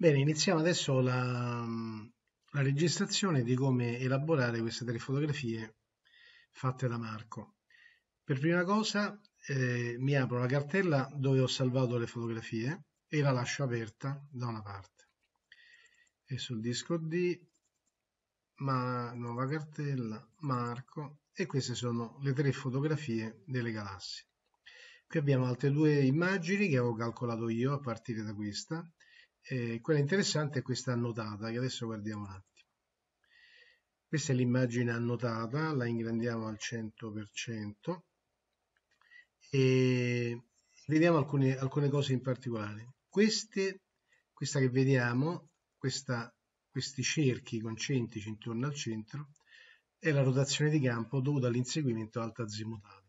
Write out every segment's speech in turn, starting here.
Bene, iniziamo adesso la, la, registrazione di come elaborare queste tre fotografie fatte da Marco. Per prima cosa eh, mi apro la cartella dove ho salvato le fotografie e la lascio aperta da una parte e sul disco D ma nuova cartella, Marco e queste sono le tre fotografie delle galassie. Qui abbiamo altre due immagini che avevo calcolato io a partire da questa. Eh, quella interessante è questa annotata che adesso guardiamo un attimo. Questa è l'immagine annotata, la ingrandiamo al 100% e vediamo alcune, alcune cose in particolare. Queste, questa che vediamo questa, questi cerchi concentrici intorno al centro è la rotazione di campo dovuta all'inseguimento alta azimutale.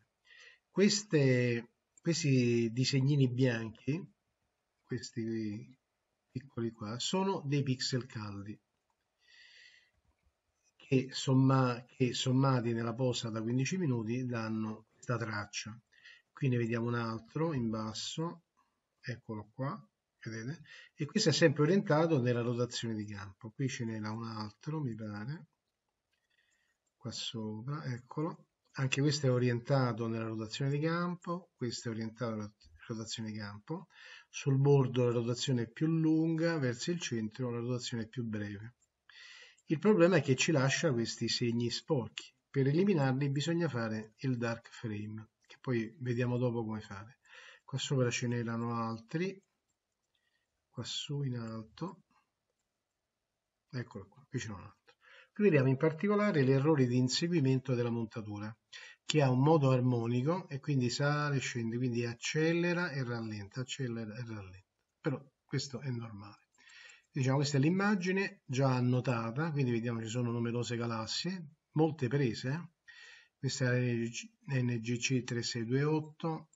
Queste, questi disegnini bianchi, questi piccoli qua, sono dei pixel caldi che, somma, che sommati nella posa da 15 minuti danno questa traccia. Qui ne vediamo un altro in basso, eccolo qua, vedete? E qui si è sempre orientato nella rotazione di campo. Qui ce n'era un altro, mi pare, qua sopra, eccolo. Anche questo è orientato nella rotazione di campo, questo è orientato nella rotazione di campo. Sul bordo la rotazione è più lunga, verso il centro la rotazione è più breve. Il problema è che ci lascia questi segni sporchi. Per eliminarli bisogna fare il dark frame, che poi vediamo dopo come fare. Qua sopra ce n'erano altri, quassù in alto, eccolo qua, vicino all'altro. Vediamo in particolare l'errore di inseguimento della montatura, che ha un modo armonico e quindi sale, scende, quindi accelera e rallenta, accelera e rallenta. Però questo è normale. Diciamo, questa è l'immagine già annotata, quindi vediamo ci sono numerose galassie, molte prese, eh. questa è la NGC 3628,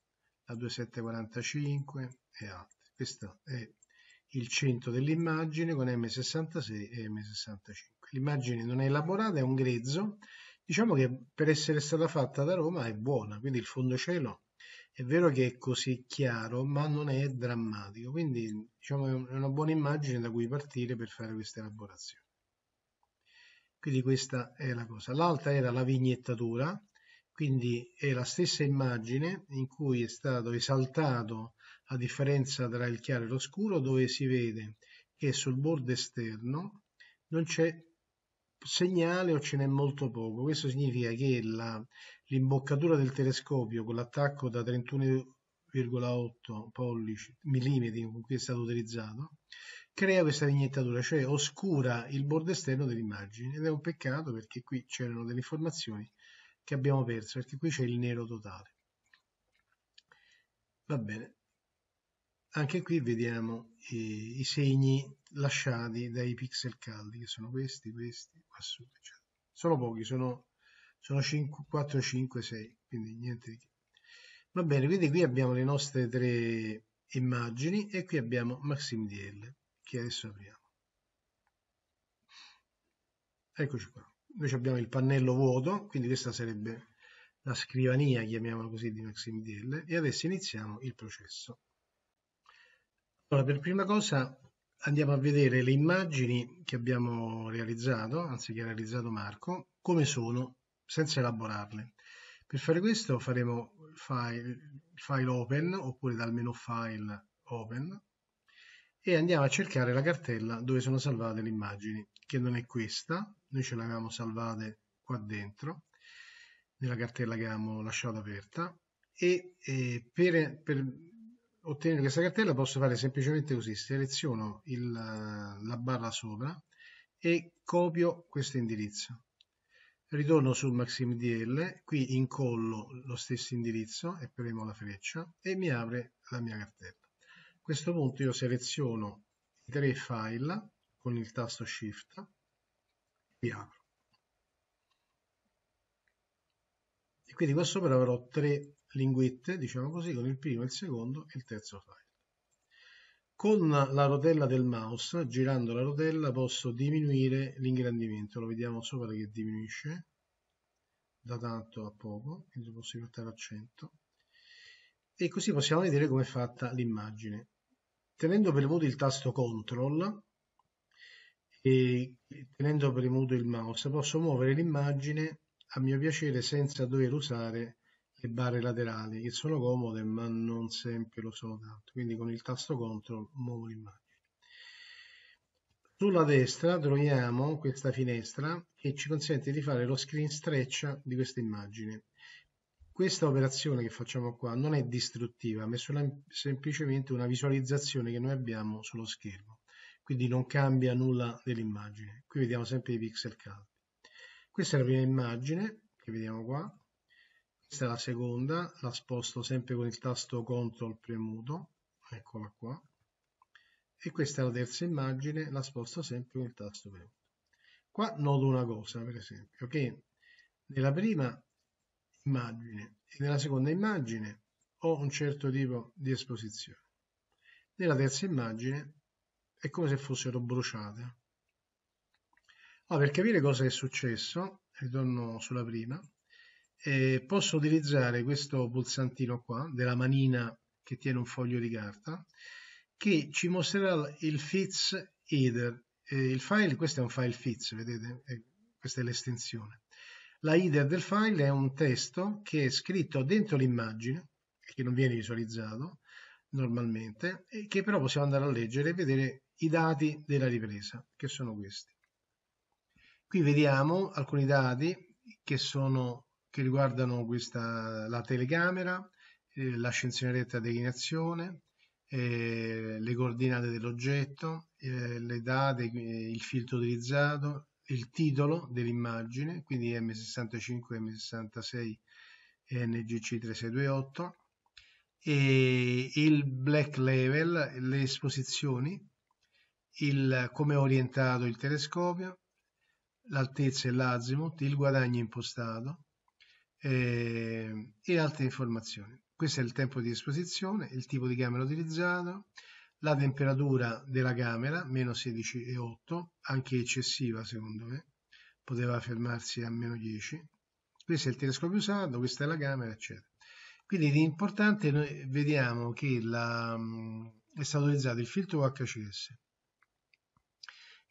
la 2745 e altre. Questa è il centro dell'immagine con M66 e M65. L'immagine non è elaborata, è un grezzo, diciamo che per essere stata fatta da Roma è buona, quindi il fondocielo è vero che è così chiaro, ma non è drammatico, quindi diciamo è una buona immagine da cui partire per fare questa elaborazione. Quindi questa è la cosa. L'altra era la vignettatura, quindi è la stessa immagine in cui è stato esaltato la differenza tra il chiaro e l'oscuro dove si vede che sul bordo esterno non c'è segnale o ce n'è molto poco questo significa che l'imboccatura del telescopio con l'attacco da 31,8 pollici millimetri con cui è stato utilizzato crea questa vignettatura cioè oscura il bordo esterno dell'immagine ed è un peccato perché qui c'erano delle informazioni che abbiamo perso perché qui c'è il nero totale va bene anche qui vediamo i, i, segni lasciati dai pixel caldi che sono questi, questi, qua su eccetera. sono pochi, sono, sono 5, 4, 5, 6 quindi niente di che va bene, quindi qui abbiamo le nostre tre immagini e qui abbiamo MaximDL che adesso apriamo eccoci qua invece abbiamo il pannello vuoto, quindi questa sarebbe la scrivania, chiamiamola così, di MaximDL, e adesso iniziamo il processo. Allora, per prima cosa andiamo a vedere le immagini che abbiamo realizzato, anzi che ha realizzato Marco, come sono, senza elaborarle. Per fare questo faremo file, file open, oppure dal menu file open, e andiamo a cercare la cartella dove sono salvate le immagini, che non è questa, noi ce le avevamo salvate qua dentro nella cartella che avevamo lasciato aperta e eh, per, per, ottenere questa cartella posso fare semplicemente così seleziono il, la barra sopra e copio questo indirizzo ritorno sul MaximDL, qui incollo lo stesso indirizzo e premo la freccia e mi apre la mia cartella. A questo punto io seleziono i tre file con il tasto Shift piano. E quindi qua sopra avrò tre linguette, diciamo così, con il primo, il secondo e il terzo file. Con la rotella del mouse, girando la rotella, posso diminuire l'ingrandimento. Lo vediamo sopra che diminuisce da tanto a poco, quindi posso portare a 100. E così possiamo vedere com'è fatta l'immagine. Tenendo premuto il tasto CTRL, e tenendo premuto il mouse posso muovere l'immagine a mio piacere senza dover usare le barre laterali che sono comode ma non sempre lo sono tanto quindi con il tasto CTRL muovo l'immagine sulla destra troviamo questa finestra che ci consente di fare lo screen stretch di questa immagine questa operazione che facciamo qua non è distruttiva ma è semplicemente una visualizzazione che noi abbiamo sullo schermo quindi non cambia nulla dell'immagine. Qui vediamo sempre i pixel caldi. Questa è la prima immagine che vediamo qua, questa è la seconda, la sposto sempre con il tasto CTRL premuto, eccola qua, e questa è la terza immagine, la sposto sempre con il tasto premuto. Qua noto una cosa, per esempio, che nella prima immagine e nella seconda immagine ho un certo tipo di esposizione. Nella terza immagine è come se fossero bruciate. Allora, per capire cosa è successo, ritorno eh, sulla prima, eh, posso utilizzare questo pulsantino qua, della manina che tiene un foglio di carta, che ci mostrerà il FITS header. Eh, il file, questo è un file FITS, vedete? Eh, questa è l'estensione. La header del file è un testo che è scritto dentro l'immagine, che non viene visualizzato normalmente, e che però possiamo andare a leggere e vedere i dati della ripresa, che sono questi. Qui vediamo alcuni dati che, sono, che riguardano questa, la telecamera, eh, l'ascensioneretta in azione, eh, le coordinate dell'oggetto, eh, le date, eh, il filtro utilizzato, il titolo dell'immagine, quindi M65, M66 e NGC3628, e il black level, le esposizioni, il, come è orientato il telescopio, l'altezza e l'azimut, il guadagno impostato eh, e altre informazioni. Questo è il tempo di esposizione, il tipo di camera utilizzato, la temperatura della camera, meno 16,8, anche eccessiva secondo me, poteva fermarsi a meno 10. Questo è il telescopio usato, questa è la camera, eccetera. Quindi l'importante è noi vediamo che la, mm, è stato utilizzato il filtro HCS,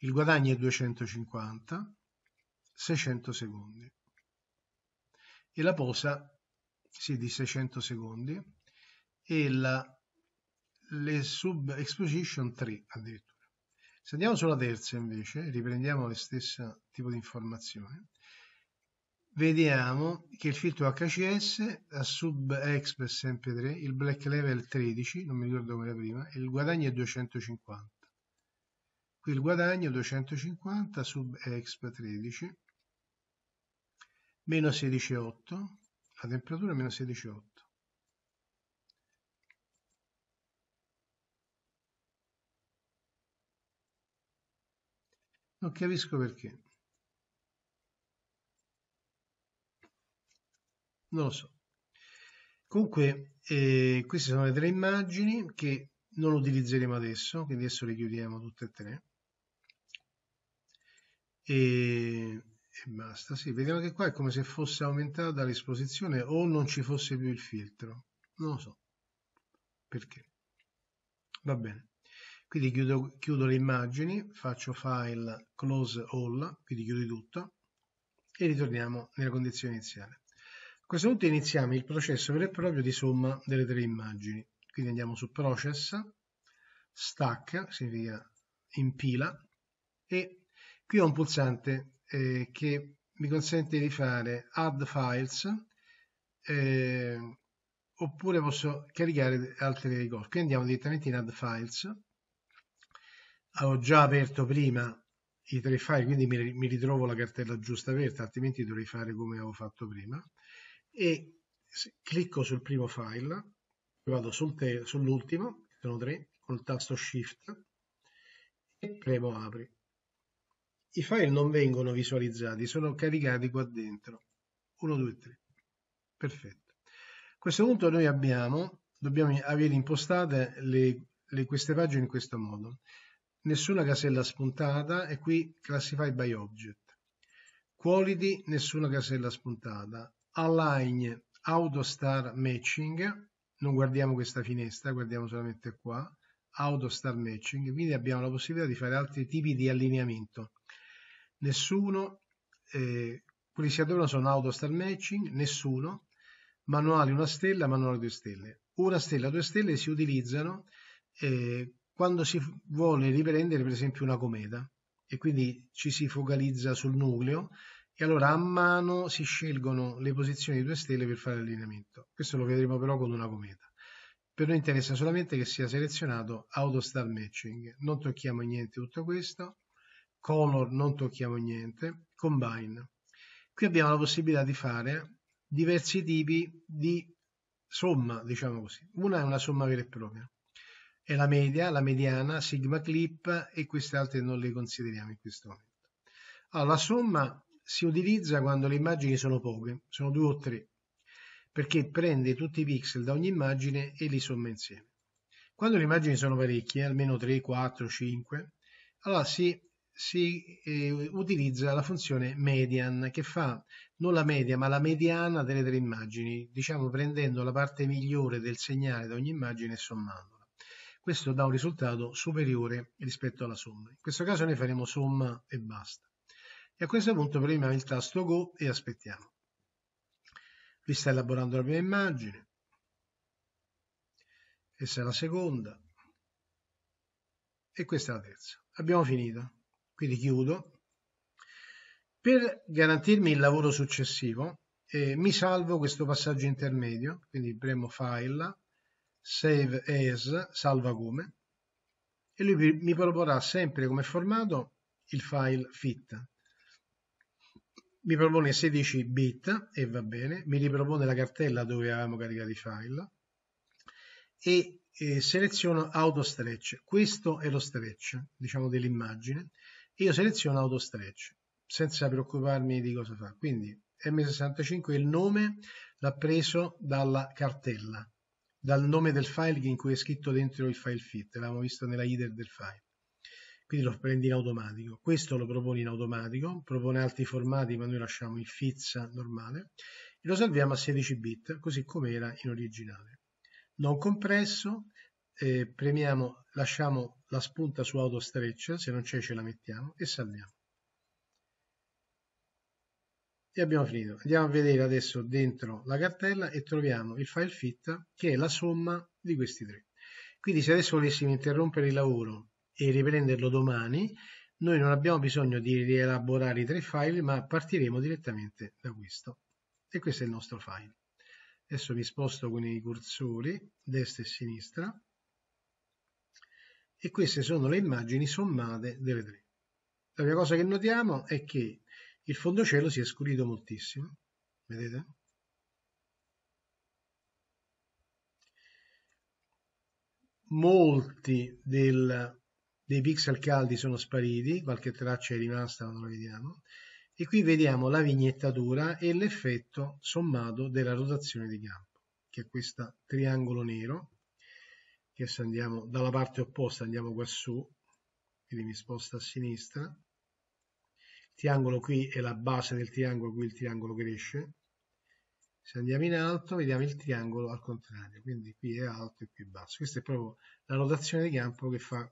il guadagno è 250, 600 secondi. E la posa, sì, di 600 secondi, e la, le sub exposition 3 addirittura. Se andiamo sulla terza invece, riprendiamo lo stesso tipo di informazione, vediamo che il filtro HCS a sub exp sempre 3, il black level 13, non mi ricordo come era prima, e il guadagno è 250 qui il guadagno 250 sub exp 13 meno 16,8 la temperatura meno 16,8 non capisco perché non lo so comunque eh, queste sono le tre immagini che non utilizzeremo adesso quindi adesso le chiudiamo tutte e tre e, e basta, sì, vediamo che qua è come se fosse aumentata l'esposizione o non ci fosse più il filtro, non lo so perché. Va bene, quindi chiudo, chiudo le immagini, faccio file close all, quindi chiudo tutto e ritorniamo nella condizione iniziale. A questo punto iniziamo il processo vero e proprio di somma delle tre immagini, quindi andiamo su process, stack, significa impila, e Qui ho un pulsante eh, che mi consente di fare add files eh, oppure posso caricare altre cose. Quindi andiamo direttamente in add files. ho già aperto prima i tre file, quindi mi ritrovo la cartella giusta aperta, altrimenti dovrei fare come avevo fatto prima. E clicco sul primo file, vado sul sull'ultimo, sono tre, col tasto Shift e premo apri. I file non vengono visualizzati, sono caricati qua dentro. 1, 2, 3. Perfetto. A questo punto noi abbiamo, dobbiamo avere impostate le, le, queste pagine in questo modo. Nessuna casella spuntata e qui classify by object. Quality, nessuna casella spuntata. Align, autostar matching. Non guardiamo questa finestra, guardiamo solamente qua. Autostar matching. Quindi abbiamo la possibilità di fare altri tipi di allineamento nessuno, eh, quelli che si adorano sono auto star matching, nessuno, manuali una stella, manuali due stelle. Una stella, due stelle si utilizzano eh, quando si vuole riprendere per esempio una cometa e quindi ci si focalizza sul nucleo e allora a mano si scelgono le posizioni di due stelle per fare l'allineamento. Questo lo vedremo però con una cometa. Per noi interessa solamente che sia selezionato Auto Star Matching. Non tocchiamo niente tutto questo color non tocchiamo niente, combine. Qui abbiamo la possibilità di fare diversi tipi di somma, diciamo così. Una è una somma vera e propria, è la media, la mediana, sigma clip e queste altre non le consideriamo in questo momento. Allora, la somma si utilizza quando le immagini sono poche, sono due o tre, perché prende tutti i pixel da ogni immagine e li somma insieme. Quando le immagini sono parecchie, almeno 3, 4, 5, allora si si eh, utilizza la funzione median che fa non la media ma la mediana delle tre immagini, diciamo prendendo la parte migliore del segnale da ogni immagine e sommandola. Questo dà un risultato superiore rispetto alla somma. In questo caso noi faremo somma e basta. E a questo punto premiamo il tasto Go e aspettiamo. qui sta elaborando la prima immagine, questa è la seconda e questa è la terza. Abbiamo finito quindi chiudo. Per garantirmi il lavoro successivo eh, mi salvo questo passaggio intermedio, quindi premo File, Save As, Salva come, e lui mi proporrà sempre come formato il file FIT. Mi propone 16 bit e va bene, mi ripropone la cartella dove avevamo caricato i file e eh, seleziono auto stretch. Questo è lo stretch, diciamo, dell'immagine io seleziono auto stretch senza preoccuparmi di cosa fa quindi M65 il nome l'ha preso dalla cartella dal nome del file in cui è scritto dentro il file fit l'avevamo visto nella header del file quindi lo prendi in automatico questo lo propone in automatico propone altri formati ma noi lasciamo il fizza normale e lo salviamo a 16 bit così come era in originale non compresso eh, premiamo, lasciamo la spunta su auto stretch, se non c'è ce la mettiamo e salviamo. E abbiamo finito. Andiamo a vedere adesso dentro la cartella e troviamo il file fit che è la somma di questi tre. Quindi se adesso volessimo interrompere il lavoro e riprenderlo domani, noi non abbiamo bisogno di rielaborare i tre file, ma partiremo direttamente da questo. E questo è il nostro file. Adesso mi sposto con i cursori, destra e sinistra, e queste sono le immagini sommate delle tre. La prima cosa che notiamo è che il fondocielo si è scurito moltissimo, vedete? Molti del, dei pixel caldi sono spariti, qualche traccia è rimasta, ma non la vediamo, e qui vediamo la vignettatura e l'effetto sommato della rotazione di campo, che è questo triangolo nero, se andiamo dalla parte opposta, andiamo quassù, quindi mi sposto a sinistra, il triangolo qui è la base del triangolo, qui il triangolo cresce, se andiamo in alto vediamo il triangolo al contrario, quindi qui è alto e qui è basso, questa è proprio la rotazione di campo che fa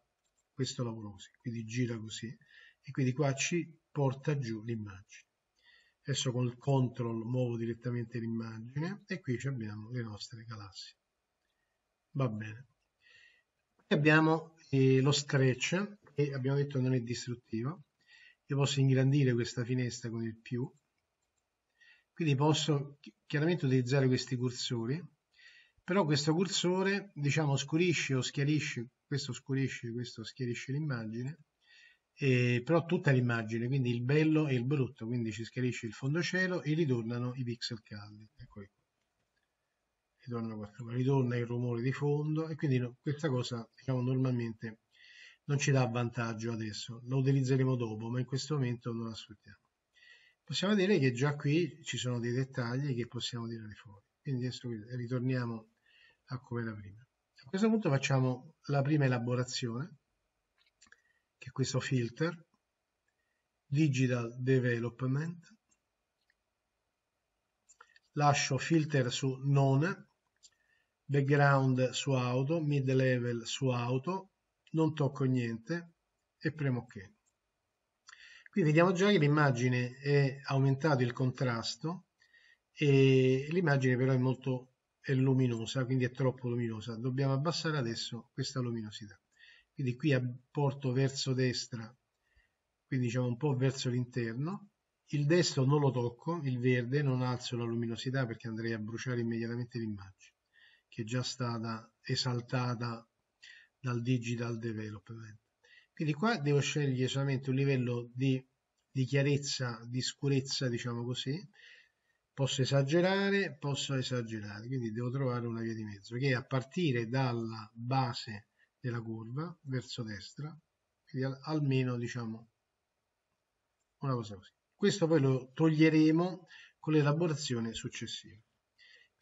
questo lavoro così, quindi gira così e quindi qua ci porta giù l'immagine. Adesso con il control muovo direttamente l'immagine e qui abbiamo le nostre galassie. Va bene abbiamo eh, lo stretch, che abbiamo detto non è distruttivo. Io posso ingrandire questa finestra con il più, quindi posso chiaramente utilizzare questi cursori, però questo cursore diciamo scurisce o schiarisce, questo scurisce, questo schiarisce l'immagine, eh, però tutta l'immagine, quindi il bello e il brutto, quindi ci schiarisce il fondo cielo e ritornano i pixel caldi. Eccoli qua ritorna, ritorna il rumore di fondo e quindi no, questa cosa diciamo normalmente non ci dà vantaggio adesso, la utilizzeremo dopo, ma in questo momento non la sfruttiamo. Possiamo dire che già qui ci sono dei dettagli che possiamo tirare fuori, quindi adesso ritorniamo a come era prima. A questo punto facciamo la prima elaborazione, che è questo filter, Digital Development, lascio filter su non background su auto, mid level su auto, non tocco niente e premo ok. Qui vediamo già che l'immagine è aumentato il contrasto e l'immagine però è molto è luminosa, quindi è troppo luminosa. Dobbiamo abbassare adesso questa luminosità. Quindi qui porto verso destra, quindi diciamo un po' verso l'interno. Il destro non lo tocco, il verde, non alzo la luminosità perché andrei a bruciare immediatamente l'immagine che è già stata esaltata dal digital development. Quindi qua devo scegliere solamente un livello di, di chiarezza, di scurezza, diciamo così, posso esagerare, posso esagerare, quindi devo trovare una via di mezzo che è a partire dalla base della curva verso destra, quindi almeno diciamo una cosa così. Questo poi lo toglieremo con l'elaborazione successiva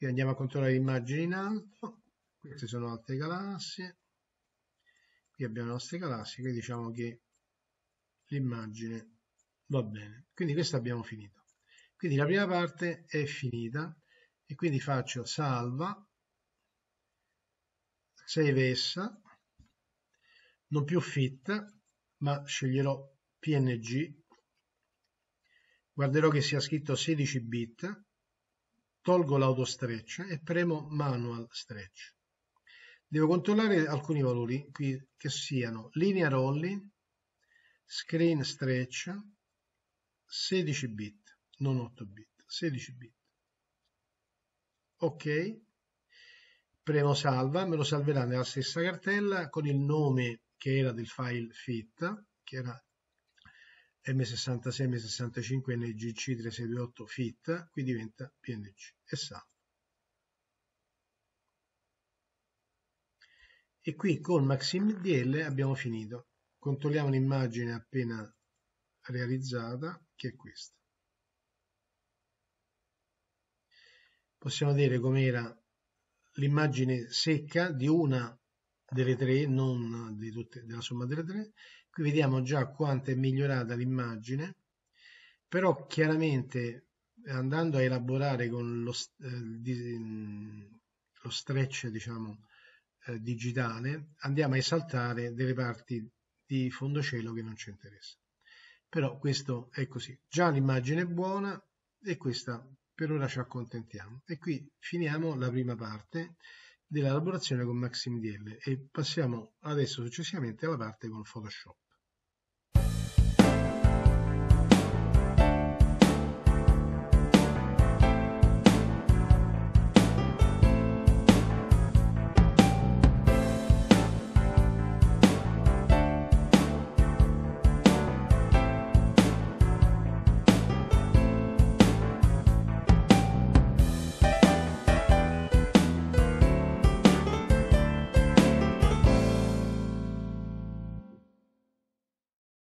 e andiamo a controllare l'immagine in alto queste sono altre galassie qui abbiamo le nostre galassie qui diciamo che l'immagine va bene quindi questa abbiamo finito quindi la prima parte è finita e quindi faccio salva save essa non più fit ma sceglierò png guarderò che sia scritto 16 bit tolgo l'auto stretch e premo manual stretch. Devo controllare alcuni valori qui che siano linear only, screen stretch, 16 bit, non 8 bit, 16 bit. Ok, premo salva, me lo salverà nella stessa cartella con il nome che era del file fit, che era M66, M65, NGC 368 FIT, qui diventa PNG e salvo. E qui con MaximDL abbiamo finito. Controlliamo l'immagine appena realizzata, che è questa. Possiamo vedere com'era l'immagine secca di una delle tre, non di tutte, della somma delle tre, qui vediamo già quanto è migliorata l'immagine però chiaramente eh, andando a elaborare con lo, eh, mm, lo stretch diciamo eh, digitale andiamo a esaltare delle parti di fondo cielo che non ci interessano però questo è così già l'immagine è buona e questa per ora ci accontentiamo e qui finiamo la prima parte della lavorazione con MaximDL e passiamo adesso successivamente alla parte con Photoshop